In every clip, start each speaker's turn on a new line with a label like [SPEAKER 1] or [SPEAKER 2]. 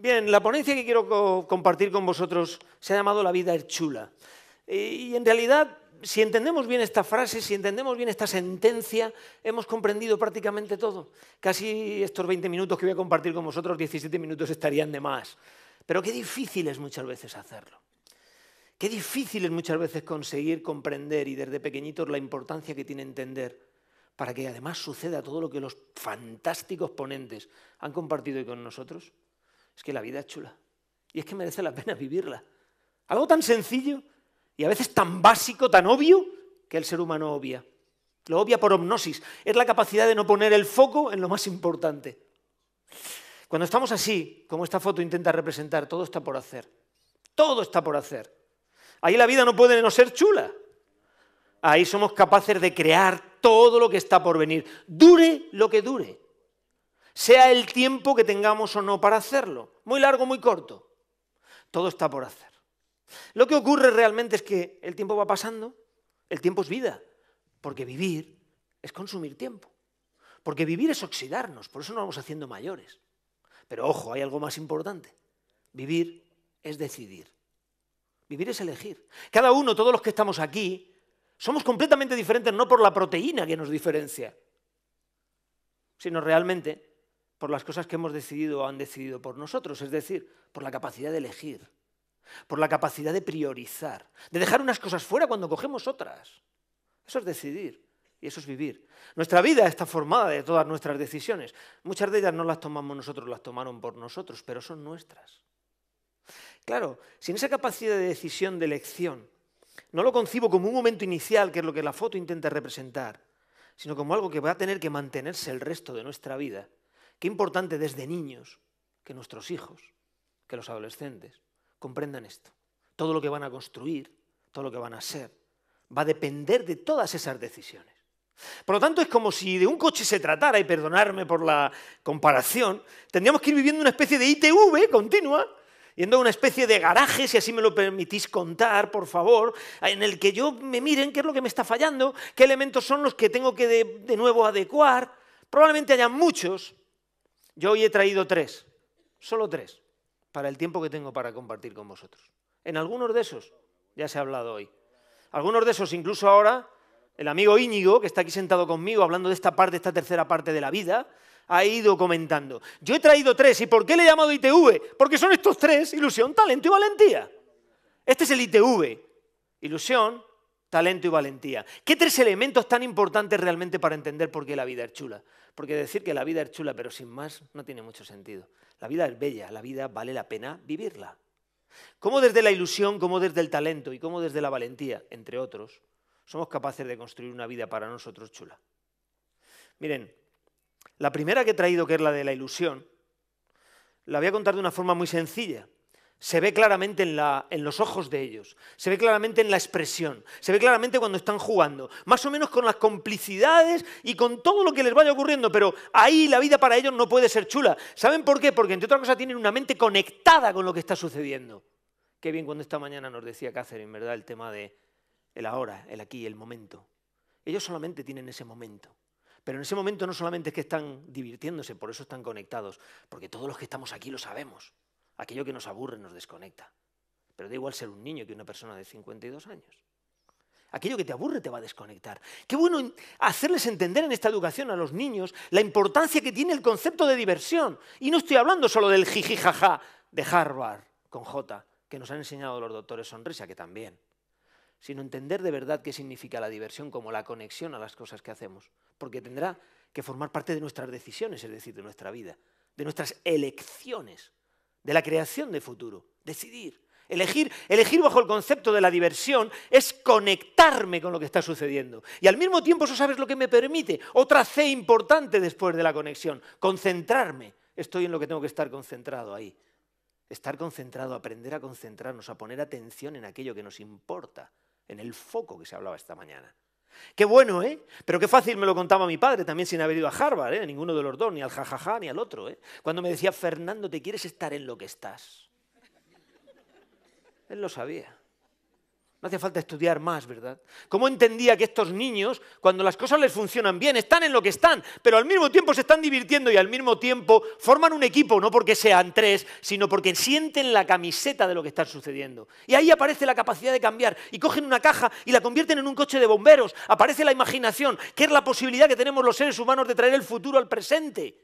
[SPEAKER 1] Bien, la ponencia que quiero compartir con vosotros se ha llamado La vida es chula. Y en realidad, si entendemos bien esta frase, si entendemos bien esta sentencia, hemos comprendido prácticamente todo. Casi estos 20 minutos que voy a compartir con vosotros, 17 minutos estarían de más. Pero qué difícil es muchas veces hacerlo. Qué difícil es muchas veces conseguir comprender y desde pequeñitos la importancia que tiene entender para que además suceda todo lo que los fantásticos ponentes han compartido con nosotros es que la vida es chula y es que merece la pena vivirla. Algo tan sencillo y a veces tan básico, tan obvio, que el ser humano obvia. Lo obvia por omnosis. Es la capacidad de no poner el foco en lo más importante. Cuando estamos así, como esta foto intenta representar, todo está por hacer. Todo está por hacer. Ahí la vida no puede no ser chula. Ahí somos capaces de crear todo lo que está por venir. Dure lo que dure sea el tiempo que tengamos o no para hacerlo, muy largo, muy corto. Todo está por hacer. Lo que ocurre realmente es que el tiempo va pasando, el tiempo es vida, porque vivir es consumir tiempo, porque vivir es oxidarnos, por eso nos vamos haciendo mayores. Pero ojo, hay algo más importante. Vivir es decidir. Vivir es elegir. Cada uno, todos los que estamos aquí, somos completamente diferentes no por la proteína que nos diferencia, sino realmente por las cosas que hemos decidido o han decidido por nosotros, es decir, por la capacidad de elegir, por la capacidad de priorizar, de dejar unas cosas fuera cuando cogemos otras. Eso es decidir y eso es vivir. Nuestra vida está formada de todas nuestras decisiones. Muchas de ellas no las tomamos nosotros, las tomaron por nosotros, pero son nuestras. Claro, sin esa capacidad de decisión, de elección, no lo concibo como un momento inicial, que es lo que la foto intenta representar, sino como algo que va a tener que mantenerse el resto de nuestra vida Qué importante desde niños que nuestros hijos, que los adolescentes, comprendan esto. Todo lo que van a construir, todo lo que van a ser, va a depender de todas esas decisiones. Por lo tanto, es como si de un coche se tratara, y perdonarme por la comparación, tendríamos que ir viviendo una especie de ITV continua, yendo a una especie de garaje, si así me lo permitís contar, por favor, en el que yo me miren qué es lo que me está fallando, qué elementos son los que tengo que de, de nuevo adecuar. Probablemente haya muchos, yo hoy he traído tres, solo tres, para el tiempo que tengo para compartir con vosotros. En algunos de esos ya se ha hablado hoy. Algunos de esos, incluso ahora, el amigo Íñigo, que está aquí sentado conmigo hablando de esta parte, esta tercera parte de la vida, ha ido comentando. Yo he traído tres, ¿y por qué le he llamado ITV? Porque son estos tres, ilusión, talento y valentía. Este es el ITV. Ilusión, talento y valentía. ¿Qué tres elementos tan importantes realmente para entender por qué la vida es chula? Porque decir que la vida es chula, pero sin más, no tiene mucho sentido. La vida es bella, la vida vale la pena vivirla. ¿Cómo desde la ilusión, cómo desde el talento y cómo desde la valentía, entre otros, somos capaces de construir una vida para nosotros chula. Miren, la primera que he traído, que es la de la ilusión, la voy a contar de una forma muy sencilla. Se ve claramente en, los ojos de ellos, se ve claramente en la expresión, se ve claramente cuando están jugando, más o menos con las complicidades y con todo lo que les vaya ocurriendo, pero ahí la vida para ellos no puede ser chula. ¿Saben por qué? Porque entre otras cosas tienen una mente conectada con lo que está sucediendo. Qué bien cuando esta mañana nos decía en ¿verdad? El tema de el ahora, el aquí, el momento. Ellos solamente tienen ese momento. Pero en ese momento no solamente es que están divirtiéndose, por eso están conectados, porque todos los que estamos aquí lo sabemos aquello que nos aburre, nos desconecta. Pero da igual ser un niño que una persona de 52 años. Aquello que te aburre te va a desconectar. Qué bueno hacerles entender en esta educación a los niños la importancia que tiene el concepto de diversión. Y no estoy hablando solo del jijijaja de Harvard con J, que nos han enseñado los doctores Sonrisa, que también, sino entender de verdad qué significa la diversión como la conexión a las cosas que hacemos, porque tendrá que formar parte de nuestras decisiones, es decir, de nuestra vida, de nuestras elecciones de la creación de futuro. Decidir. Elegir, elegir bajo el concepto de la diversión es conectarme con lo que está sucediendo. Y al mismo tiempo eso sabes lo que me permite. Otra C importante después de la conexión. Concentrarme. Estoy en lo que tengo que estar concentrado ahí. Estar concentrado, aprender a concentrarnos, a poner atención en aquello que nos importa, en el foco que se hablaba esta mañana. Qué bueno, ¿eh? Pero qué fácil me lo contaba mi padre también sin haber ido a Harvard, ¿eh? Ninguno de los dos, ni al jajaja, ni al otro, ¿eh? Cuando me decía, Fernando, ¿te quieres estar en lo que estás? Él lo sabía. No hace falta estudiar más, ¿verdad? ¿Cómo entendía que estos niños, cuando las cosas les funcionan bien, están en lo que están, pero al mismo tiempo se están divirtiendo y al mismo tiempo forman un equipo, no porque sean tres, sino porque sienten la camiseta de lo que está sucediendo? Y ahí aparece la capacidad de cambiar y cogen una caja y la convierten en un coche de bomberos. Aparece la imaginación, que es la posibilidad que tenemos los seres humanos de traer el futuro al presente.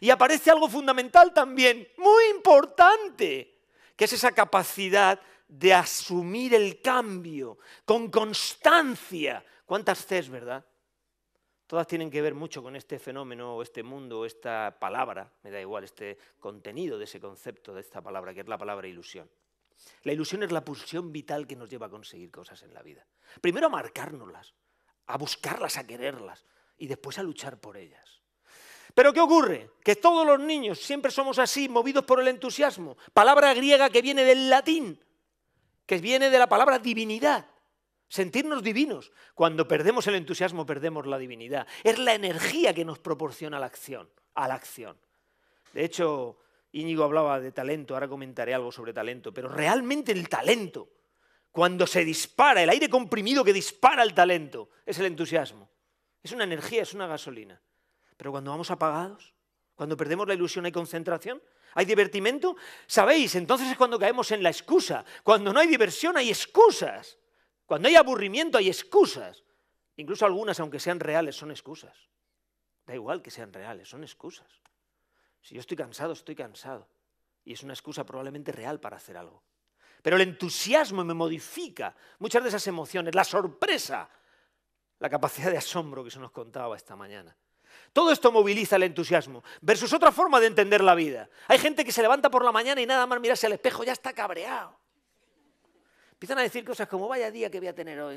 [SPEAKER 1] Y aparece algo fundamental también, muy importante, que es esa capacidad de asumir el cambio con constancia. ¿Cuántas Cs, verdad? Todas tienen que ver mucho con este fenómeno o este mundo o esta palabra, me da igual, este contenido de ese concepto, de esta palabra, que es la palabra ilusión. La ilusión es la pulsión vital que nos lleva a conseguir cosas en la vida. Primero a marcárnoslas, a buscarlas, a quererlas y después a luchar por ellas. Pero ¿qué ocurre? Que todos los niños siempre somos así, movidos por el entusiasmo. Palabra griega que viene del latín, que viene de la palabra divinidad. Sentirnos divinos. Cuando perdemos el entusiasmo, perdemos la divinidad. Es la energía que nos proporciona la acción, a la acción. De hecho, Íñigo hablaba de talento, ahora comentaré algo sobre talento, pero realmente el talento, cuando se dispara, el aire comprimido que dispara el talento, es el entusiasmo. Es una energía, es una gasolina. Pero cuando vamos apagados, cuando perdemos la ilusión y concentración, ¿Hay divertimento? Sabéis, entonces es cuando caemos en la excusa. Cuando no hay diversión hay excusas. Cuando hay aburrimiento hay excusas. Incluso algunas, aunque sean reales, son excusas. Da igual que sean reales, son excusas. Si yo estoy cansado, estoy cansado. Y es una excusa probablemente real para hacer algo. Pero el entusiasmo me modifica muchas de esas emociones, la sorpresa, la capacidad de asombro que se nos contaba esta mañana. Todo esto moviliza el entusiasmo, versus otra forma de entender la vida. Hay gente que se levanta por la mañana y nada más mirarse al espejo ya está cabreado. Empiezan a decir cosas como, vaya día que voy a tener hoy.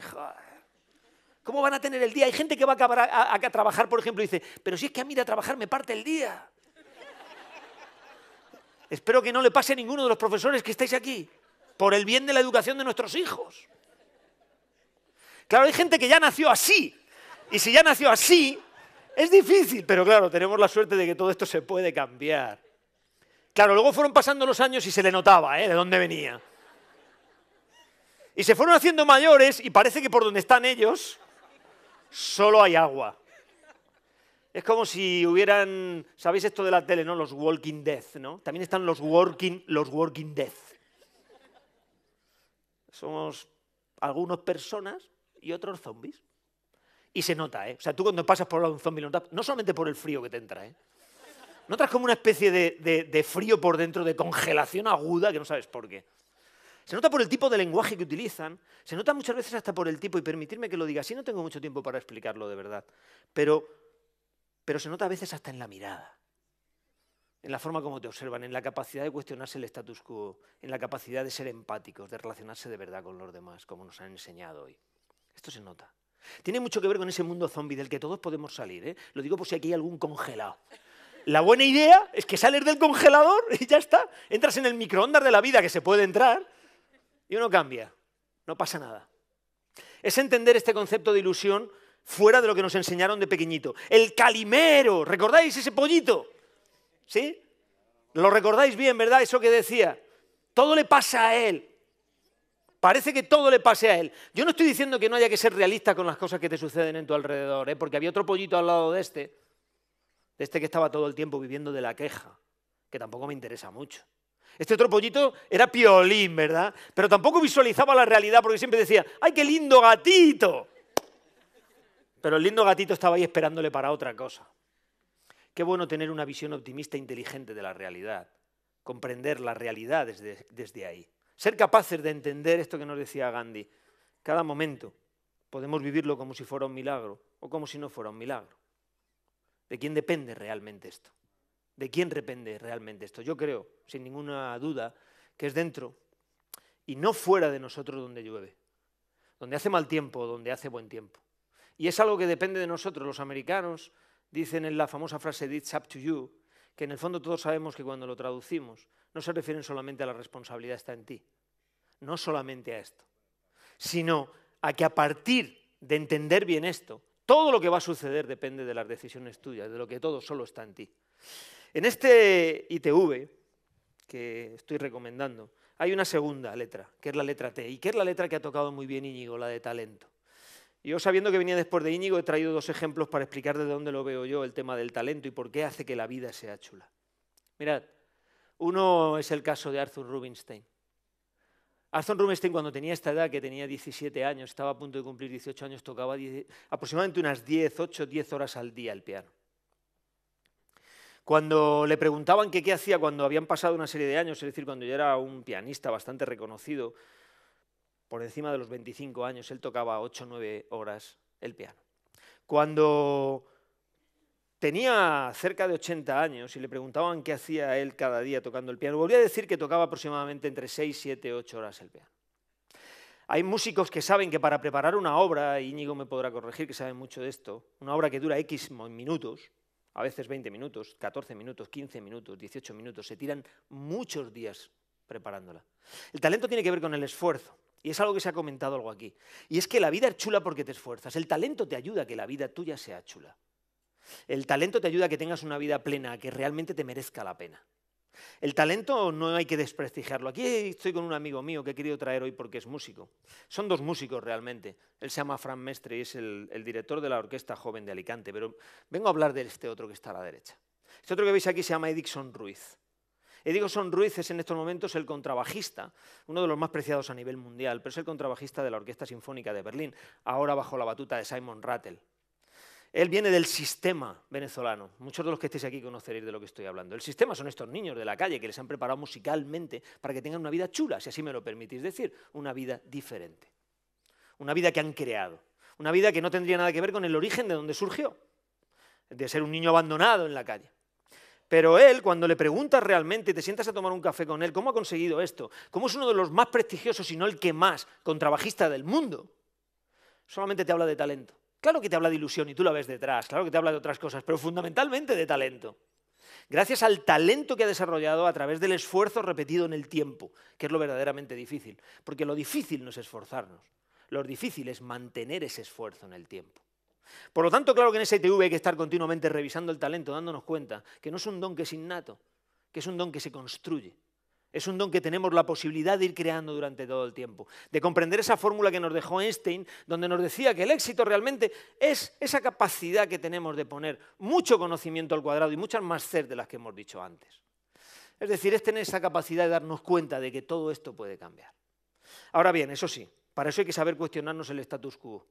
[SPEAKER 1] ¿Cómo van a tener el día? Hay gente que va a, acabar a, a, trabajar, por ejemplo, y dice, pero si es que a mí de a trabajar me parte el día. Espero que no le pase a ninguno de los profesores que estáis aquí, por el bien de la educación de nuestros hijos. Claro, hay gente que ya nació así, y si ya nació así, es difícil, pero claro, tenemos la suerte de que todo esto se puede cambiar. Claro, luego fueron pasando los años y se le notaba ¿eh? de dónde venía. Y se fueron haciendo mayores y parece que por donde están ellos solo hay agua. Es como si hubieran, ¿sabéis esto de la tele, no? Los Walking Death, ¿no? También están los Walking, los Walking Death. Somos algunos personas y otros zombies y se nota, ¿eh? O sea, tú cuando pasas por un zombie lo no solamente por el frío que te entra, ¿eh? Notas como una especie de, de, frío por dentro, de congelación aguda que no sabes por qué. Se nota por el tipo de lenguaje que utilizan, se nota muchas veces hasta por el tipo, y permitirme que lo diga, así no tengo mucho tiempo para explicarlo de verdad, pero, pero se nota a veces hasta en la mirada, en la forma como te observan, en la capacidad de cuestionarse el status quo, en la capacidad de ser empáticos, de relacionarse de verdad con los demás, como nos han enseñado hoy. Esto se nota. Tiene mucho que ver con ese mundo zombie del que todos podemos salir. ¿eh? Lo digo por si aquí hay algún congelado. La buena idea es que sales del congelador y ya está. Entras en el microondas de la vida que se puede entrar y uno cambia. No pasa nada. Es entender este concepto de ilusión fuera de lo que nos enseñaron de pequeñito. El calimero, ¿recordáis ese pollito? ¿Sí? Lo recordáis bien, ¿verdad? Eso que decía. Todo le pasa a él. Parece que todo le pase a él. Yo no estoy diciendo que no haya que ser realista con las cosas que te suceden en tu alrededor, ¿eh? porque había otro pollito al lado de este, de este que estaba todo el tiempo viviendo de la queja, que tampoco me interesa mucho. Este otro pollito era piolín, ¿verdad? Pero tampoco visualizaba la realidad porque siempre decía, ¡ay, qué lindo gatito! Pero el lindo gatito estaba ahí esperándole para otra cosa. Qué bueno tener una visión optimista e inteligente de la realidad, comprender la realidad desde ahí. Ser capaces de entender esto que nos decía Gandhi. Cada momento podemos vivirlo como si fuera un milagro o como si no fuera un milagro. ¿De quién depende realmente esto? ¿De quién depende realmente esto? Yo creo, sin ninguna duda, que es dentro y no fuera de nosotros donde llueve, donde hace mal tiempo donde hace buen tiempo. Y es algo que depende de nosotros. Los americanos dicen en la famosa frase, It's up to you, que en el fondo todos sabemos que cuando lo traducimos no se refieren solamente a la responsabilidad está en ti, no solamente a esto, sino a que a partir de entender bien esto, todo lo que va a suceder depende de las decisiones tuyas, de lo que todo solo está en ti. En este ITV que estoy recomendando, hay una segunda letra, que es la letra T, y que es la letra que ha tocado muy bien Íñigo, la de talento. Yo sabiendo que venía después de Íñigo he traído dos ejemplos para explicar de dónde lo veo yo el tema del talento y por qué hace que la vida sea chula. Mirad, uno es el caso de Arthur Rubinstein. Arthur Rubinstein cuando tenía esta edad, que tenía 17 años, estaba a punto de cumplir 18 años, tocaba aproximadamente unas 10, 8, 10 horas al día el piano. Cuando le preguntaban qué hacía cuando habían pasado una serie de años, es decir, cuando ya era un pianista bastante reconocido, por encima de los 25 años, él tocaba 8 9 horas el piano. Cuando Tenía cerca de 80 años y le preguntaban qué hacía él cada día tocando el piano. Volví a decir que tocaba aproximadamente entre 6, 7, 8 horas el piano. Hay músicos que saben que para preparar una obra, y Íñigo me podrá corregir que sabe mucho de esto, una obra que dura X minutos, a veces 20 minutos, 14 minutos, 15 minutos, 18 minutos, se tiran muchos días preparándola. El talento tiene que ver con el esfuerzo, y es algo que se ha comentado algo aquí. Y es que la vida es chula porque te esfuerzas, el talento te ayuda a que la vida tuya sea chula. El talento te ayuda a que tengas una vida plena, a que realmente te merezca la pena. El talento no hay que desprestigiarlo. Aquí estoy con un amigo mío que he querido traer hoy porque es músico. Son dos músicos realmente. Él se llama Fran Mestre y es el, director de la Orquesta Joven de Alicante, pero vengo a hablar de este otro que está a la derecha. Este otro que veis aquí se llama Edixon Ruiz. Edixon Ruiz es en estos momentos el contrabajista, uno de los más preciados a nivel mundial, pero es el contrabajista de la Orquesta Sinfónica de Berlín, ahora bajo la batuta de Simon Rattle. Él viene del sistema venezolano. Muchos de los que estéis aquí conoceréis de lo que estoy hablando. El sistema son estos niños de la calle que les han preparado musicalmente para que tengan una vida chula, si así me lo permitís decir, una vida diferente. Una vida que han creado. Una vida que no tendría nada que ver con el origen de donde surgió, de ser un niño abandonado en la calle. Pero él, cuando le preguntas realmente, te sientas a tomar un café con él, ¿cómo ha conseguido esto? ¿Cómo es uno de los más prestigiosos, y no el que más, contrabajista del mundo? Solamente te habla de talento Claro que te habla de ilusión y tú la ves detrás, claro que te habla de otras cosas, pero fundamentalmente de talento. Gracias al talento que ha desarrollado a través del esfuerzo repetido en el tiempo, que es lo verdaderamente difícil. Porque lo difícil no es esforzarnos, lo difícil es mantener ese esfuerzo en el tiempo. Por lo tanto, claro que en STV hay que estar continuamente revisando el talento, dándonos cuenta que no es un don que es innato, que es un don que se construye, es un don que tenemos la posibilidad de ir creando durante todo el tiempo, de comprender esa fórmula que nos dejó Einstein, donde nos decía que el éxito realmente es esa capacidad que tenemos de poner mucho conocimiento al cuadrado y muchas más ser de las que hemos dicho antes. Es decir, es tener esa capacidad de darnos cuenta de que todo esto puede cambiar. Ahora bien, eso sí, para eso hay que saber cuestionarnos el status quo.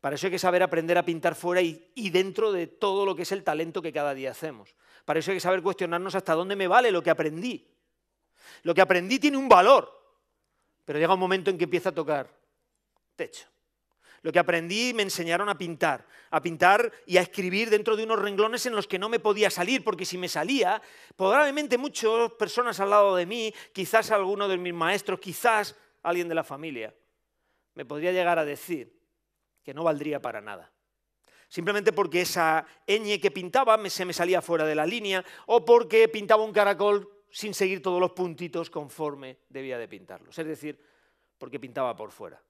[SPEAKER 1] Para eso hay que saber aprender a pintar fuera y, dentro de todo lo que es el talento que cada día hacemos. Para eso hay que saber cuestionarnos hasta dónde me vale lo que aprendí. Lo que aprendí tiene un valor, pero llega un momento en que empieza a tocar techo. Lo que aprendí me enseñaron a pintar, a pintar y a escribir dentro de unos renglones en los que no me podía salir, porque si me salía, probablemente muchas personas al lado de mí, quizás alguno de mis maestros, quizás alguien de la familia, me podría llegar a decir que no valdría para nada. Simplemente porque esa ñ que pintaba se me salía fuera de la línea o porque pintaba un caracol sin seguir todos los puntitos conforme debía de pintarlos. Es decir, porque pintaba por fuera.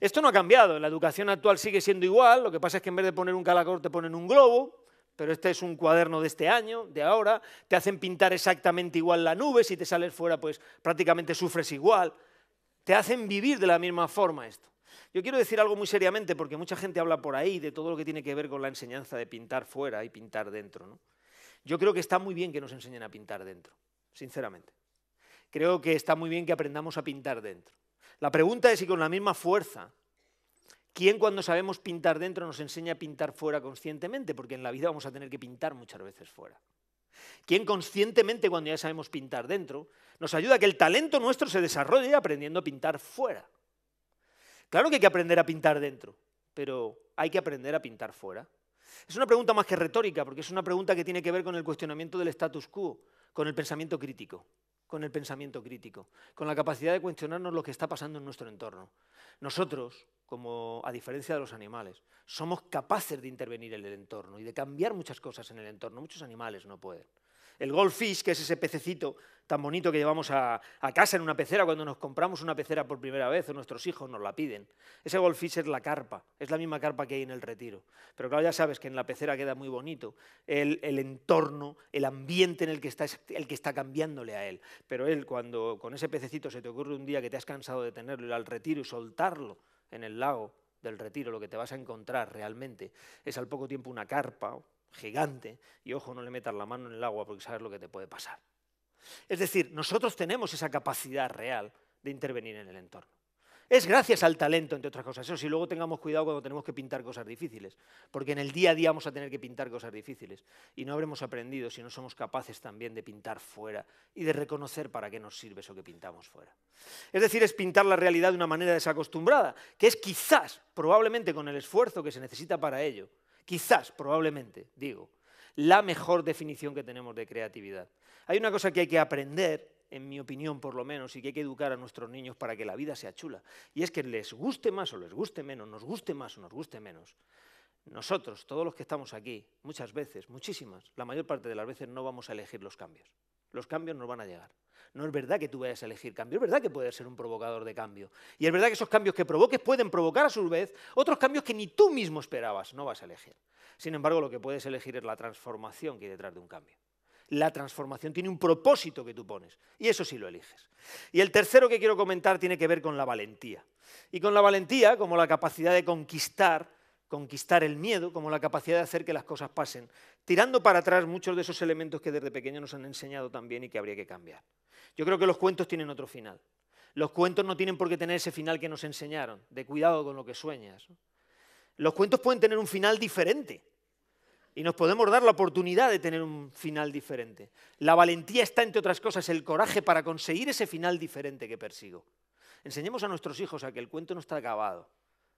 [SPEAKER 1] Esto no ha cambiado, la educación actual sigue siendo igual, lo que pasa es que en vez de poner un calacor te ponen un globo, pero este es un cuaderno de este año, de ahora, te hacen pintar exactamente igual la nube, si te sales fuera pues prácticamente sufres igual, te hacen vivir de la misma forma esto. Yo quiero decir algo muy seriamente porque mucha gente habla por ahí de todo lo que tiene que ver con la enseñanza de pintar fuera y pintar dentro. Yo creo que está muy bien que nos enseñen a pintar dentro sinceramente. Creo que está muy bien que aprendamos a pintar dentro. La pregunta es si con la misma fuerza, ¿quién cuando sabemos pintar dentro nos enseña a pintar fuera conscientemente? Porque en la vida vamos a tener que pintar muchas veces fuera. ¿Quién conscientemente cuando ya sabemos pintar dentro nos ayuda a que el talento nuestro se desarrolle aprendiendo a pintar fuera? Claro que hay que aprender a pintar dentro, pero hay que aprender a pintar fuera. Es una pregunta más que retórica, porque es una pregunta que tiene que ver con el cuestionamiento del status quo con el pensamiento crítico, con el pensamiento crítico, con la capacidad de cuestionarnos lo que está pasando en nuestro entorno. Nosotros, como a diferencia de los animales, somos capaces de intervenir en el entorno y de cambiar muchas cosas en el entorno. Muchos animales no pueden el goldfish, que es ese pececito tan bonito que llevamos a, casa en una pecera cuando nos compramos una pecera por primera vez o nuestros hijos nos la piden. Ese goldfish es la carpa, es la misma carpa que hay en el retiro. Pero claro, ya sabes que en la pecera queda muy bonito el, entorno, el ambiente en el que, está, el que está cambiándole a él. Pero él, cuando con ese pececito se te ocurre un día que te has cansado de tenerlo, al retiro y soltarlo en el lago del retiro, lo que te vas a encontrar realmente es al poco tiempo una carpa gigante y ojo, no le metas la mano en el agua porque sabes lo que te puede pasar. Es decir, nosotros tenemos esa capacidad real de intervenir en el entorno. Es gracias al talento, entre otras cosas. Eso si luego tengamos cuidado cuando tenemos que pintar cosas difíciles, porque en el día a día vamos a tener que pintar cosas difíciles y no habremos aprendido si no somos capaces también de pintar fuera y de reconocer para qué nos sirve eso que pintamos fuera. Es decir, es pintar la realidad de una manera desacostumbrada, que es quizás, probablemente con el esfuerzo que se necesita para ello, Quizás, probablemente, digo, la mejor definición que tenemos de creatividad. Hay una cosa que hay que aprender, en mi opinión por lo menos, y que hay que educar a nuestros niños para que la vida sea chula. Y es que les guste más o les guste menos, nos guste más o nos guste menos. Nosotros, todos los que estamos aquí, muchas veces, muchísimas, la mayor parte de las veces no vamos a elegir los cambios. Los cambios nos van a llegar. No es verdad que tú vayas a elegir cambio, es verdad que puedes ser un provocador de cambio. Y es verdad que esos cambios que provoques pueden provocar a su vez otros cambios que ni tú mismo esperabas, no vas a elegir. Sin embargo, lo que puedes elegir es la transformación que hay detrás de un cambio. La transformación tiene un propósito que tú pones y eso sí lo eliges. Y el tercero que quiero comentar tiene que ver con la valentía. Y con la valentía como la capacidad de conquistar, conquistar el miedo, como la capacidad de hacer que las cosas pasen tirando para atrás muchos de esos elementos que desde pequeños nos han enseñado también y que habría que cambiar. Yo creo que los cuentos tienen otro final. Los cuentos no tienen por qué tener ese final que nos enseñaron, de cuidado con lo que sueñas. Los cuentos pueden tener un final diferente y nos podemos dar la oportunidad de tener un final diferente. La valentía está, entre otras cosas, el coraje para conseguir ese final diferente que persigo. Enseñemos a nuestros hijos a que el cuento no está acabado,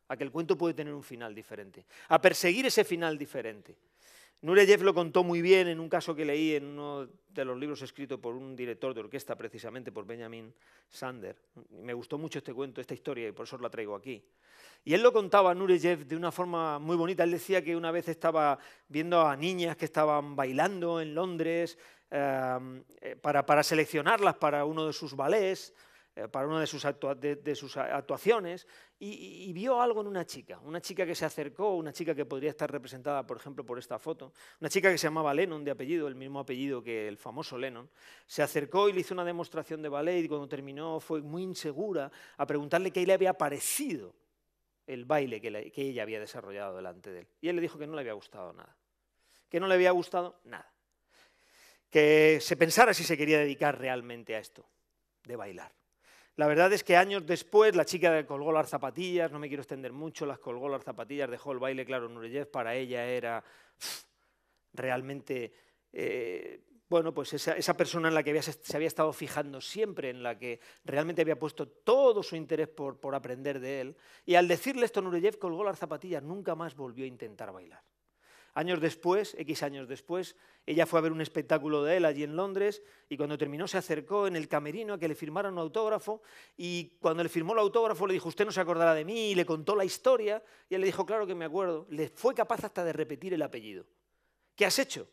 [SPEAKER 1] a que el cuento puede tener un final diferente, a perseguir ese final diferente. Nureyev lo contó muy bien en un caso que leí en uno de los libros escritos por un director de orquesta, precisamente por Benjamin Sander. Me gustó mucho este cuento, esta historia, y por eso la traigo aquí. Y él lo contaba, a Nureyev, de una forma muy bonita. Él decía que una vez estaba viendo a niñas que estaban bailando en Londres eh, eh, para, para seleccionarlas para uno de sus ballets, eh, para una de sus, actuaciones y, vio algo en una chica, una chica que se acercó, una chica que podría estar representada, por ejemplo, por esta foto, una chica que se llamaba Lennon de apellido, el mismo apellido que el famoso Lennon, se acercó y le hizo una demostración de ballet y cuando terminó fue muy insegura a preguntarle qué le había parecido el baile que ella había desarrollado delante de él. Y él le dijo que no le había gustado nada, que no le había gustado nada, que se pensara si se quería dedicar realmente a esto, de bailar. La verdad es que años después la chica colgó las zapatillas, no me quiero extender mucho, las colgó las zapatillas, dejó el baile, claro, Nureyev para ella era realmente, eh, bueno, pues esa, persona en la que se había estado fijando siempre, en la que realmente había puesto todo su interés por, por aprender de él. Y al decirle esto, Nureyev colgó las zapatillas, nunca más volvió a intentar bailar. Años después, X años después, ella fue a ver un espectáculo de él allí en Londres y cuando terminó se acercó en el camerino a que le firmara un autógrafo y cuando le firmó el autógrafo le dijo, usted no se acordará de mí y le contó la historia y él le dijo, claro que me acuerdo. Le fue capaz hasta de repetir el apellido. ¿Qué has hecho?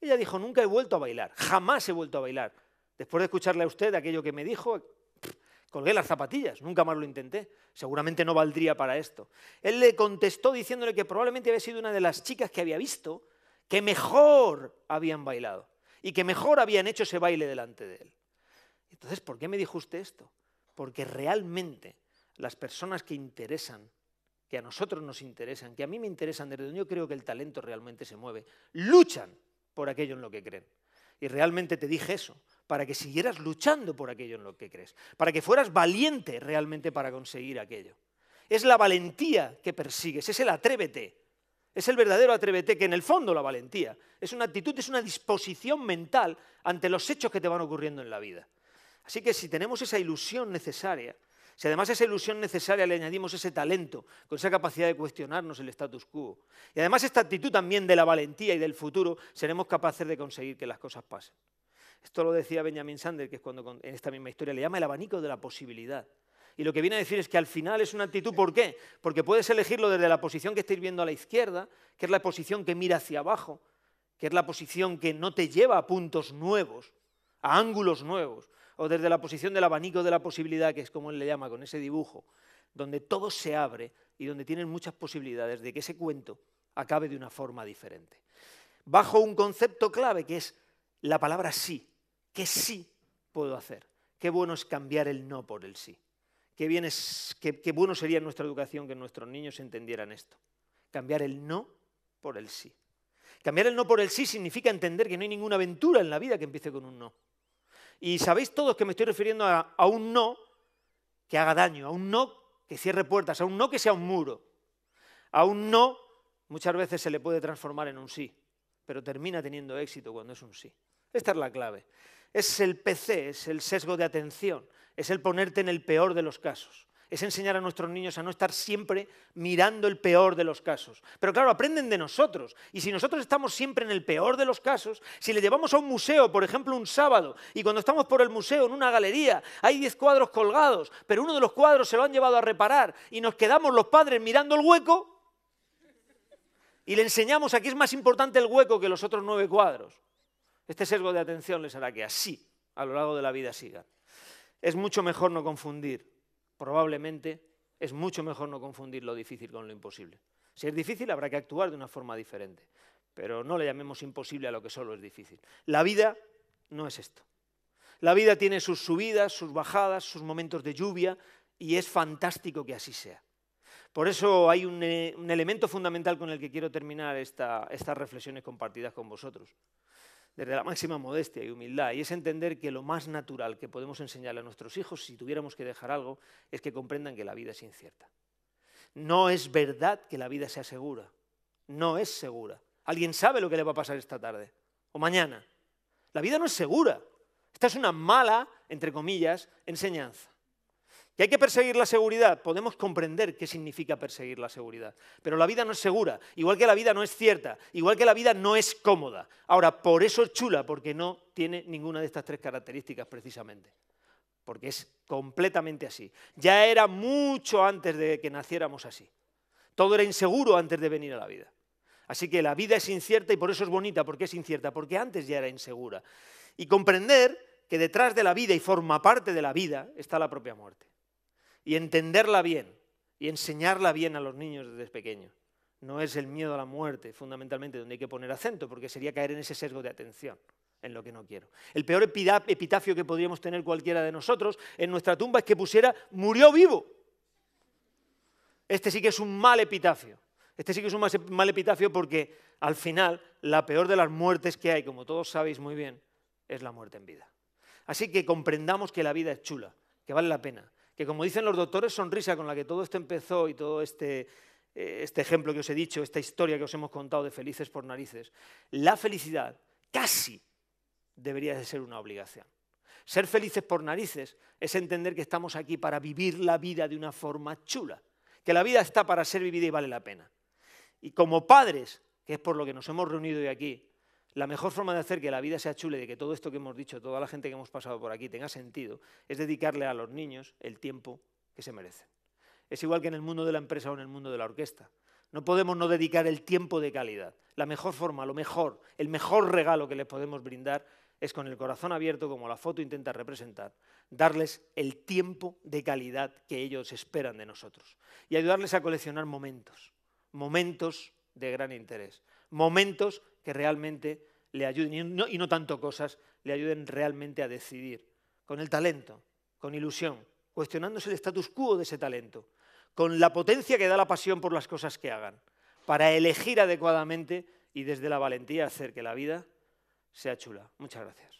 [SPEAKER 1] Ella dijo, nunca he vuelto a bailar, jamás he vuelto a bailar. Después de escucharle a usted aquello que me dijo, Colgué las zapatillas, nunca más lo intenté. Seguramente no valdría para esto. Él le contestó diciéndole que probablemente había sido una de las chicas que había visto que mejor habían bailado y que mejor habían hecho ese baile delante de él. Entonces, ¿por qué me dijo usted esto? Porque realmente las personas que interesan, que a nosotros nos interesan, que a mí me interesan, desde donde yo creo que el talento realmente se mueve, luchan por aquello en lo que creen y realmente te dije eso, para que siguieras luchando por aquello en lo que crees, para que fueras valiente realmente para conseguir aquello. Es la valentía que persigues, es el atrévete, es el verdadero atrévete, que en el fondo la valentía es una actitud, es una disposición mental ante los hechos que te van ocurriendo en la vida. Así que si tenemos esa ilusión necesaria, si además a esa ilusión necesaria le añadimos ese talento, con esa capacidad de cuestionarnos el status quo, y además esta actitud también de la valentía y del futuro, seremos capaces de conseguir que las cosas pasen. Esto lo decía Benjamin Sander, que es cuando en esta misma historia le llama el abanico de la posibilidad. Y lo que viene a decir es que al final es una actitud, ¿por qué? Porque puedes elegirlo desde la posición que estáis viendo a la izquierda, que es la posición que mira hacia abajo, que es la posición que no te lleva a puntos nuevos, a ángulos nuevos, o desde la posición del abanico de la posibilidad, que es como él le llama con ese dibujo, donde todo se abre y donde tienen muchas posibilidades de que ese cuento acabe de una forma diferente. Bajo un concepto clave que es la palabra sí, que sí puedo hacer. Qué bueno es cambiar el no por el sí. Qué, bien es, qué bueno sería en nuestra educación que nuestros niños entendieran esto. Cambiar el no por el sí. Cambiar el no por el sí significa entender que no hay ninguna aventura en la vida que empiece con un no. Y sabéis todos que me estoy refiriendo a, un no que haga daño, a un no que cierre puertas, a un no que sea un muro, a un no muchas veces se le puede transformar en un sí, pero termina teniendo éxito cuando es un sí. Esta es la clave. Es el PC, es el sesgo de atención, es el ponerte en el peor de los casos es enseñar a nuestros niños a no estar siempre mirando el peor de los casos. Pero claro, aprenden de nosotros. Y si nosotros estamos siempre en el peor de los casos, si le llevamos a un museo, por ejemplo, un sábado, y cuando estamos por el museo, en una galería, hay 10 cuadros colgados, pero uno de los cuadros se lo han llevado a reparar y nos quedamos los padres mirando el hueco, y le enseñamos a que es más importante el hueco que los otros nueve cuadros. Este sesgo de atención les hará que así, a lo largo de la vida, siga. Es mucho mejor no confundir probablemente es mucho mejor no confundir lo difícil con lo imposible. Si es difícil, habrá que actuar de una forma diferente, pero no le llamemos imposible a lo que solo es difícil. La vida no es esto. La vida tiene sus subidas, sus bajadas, sus momentos de lluvia, y es fantástico que así sea. Por eso hay un, eh, elemento fundamental con el que quiero terminar estas reflexiones compartidas con vosotros desde la máxima modestia y humildad, y es entender que lo más natural que podemos enseñarle a nuestros hijos, si tuviéramos que dejar algo, es que comprendan que la vida es incierta. No es verdad que la vida sea segura, no es segura. Alguien sabe lo que le va a pasar esta tarde o mañana. La vida no es segura. Esta es una mala, entre comillas, enseñanza. Que hay que perseguir la seguridad, podemos comprender qué significa perseguir la seguridad, pero la vida no es segura, igual que la vida no es cierta, igual que la vida no es cómoda. Ahora, por eso es chula, porque no tiene ninguna de estas tres características precisamente, porque es completamente así. Ya era mucho antes de que naciéramos así. Todo era inseguro antes de venir a la vida. Así que la vida es incierta y por eso es bonita, porque es incierta, porque antes ya era insegura. Y comprender que detrás de la vida y forma parte de la vida está la propia muerte y entenderla bien y enseñarla bien a los niños desde pequeños. No es el miedo a la muerte, fundamentalmente, donde hay que poner acento, porque sería caer en ese sesgo de atención, en lo que no quiero. El peor epitafio que podríamos tener cualquiera de nosotros en nuestra tumba es que pusiera murió vivo. Este sí que es un mal epitafio. Este sí que es un mal epitafio porque al final la peor de las muertes que hay, como todos sabéis muy bien, es la muerte en vida. Así que comprendamos que la vida es chula, que vale la pena, que como dicen los doctores, sonrisa con la que todo esto empezó y todo este, eh, este ejemplo que os he dicho, esta historia que os hemos contado de felices por narices, la felicidad casi debería de ser una obligación. Ser felices por narices es entender que estamos aquí para vivir la vida de una forma chula, que la vida está para ser vivida y vale la pena. Y como padres, que es por lo que nos hemos reunido hoy aquí, la mejor forma de hacer que la vida sea chula y de que todo esto que hemos dicho, toda la gente que hemos pasado por aquí tenga sentido, es dedicarle a los niños el tiempo que se merecen. Es igual que en el mundo de la empresa o en el mundo de la orquesta. No podemos no dedicar el tiempo de calidad. La mejor forma, lo mejor, el mejor regalo que les podemos brindar es con el corazón abierto, como la foto intenta representar, darles el tiempo de calidad que ellos esperan de nosotros y ayudarles a coleccionar momentos, momentos de gran interés, momentos que realmente le ayuden, y no, y no tanto cosas, le ayuden realmente a decidir, con el talento, con ilusión, cuestionándose el status quo de ese talento, con la potencia que da la pasión por las cosas que hagan, para elegir adecuadamente y desde la valentía hacer que la vida sea chula. Muchas gracias.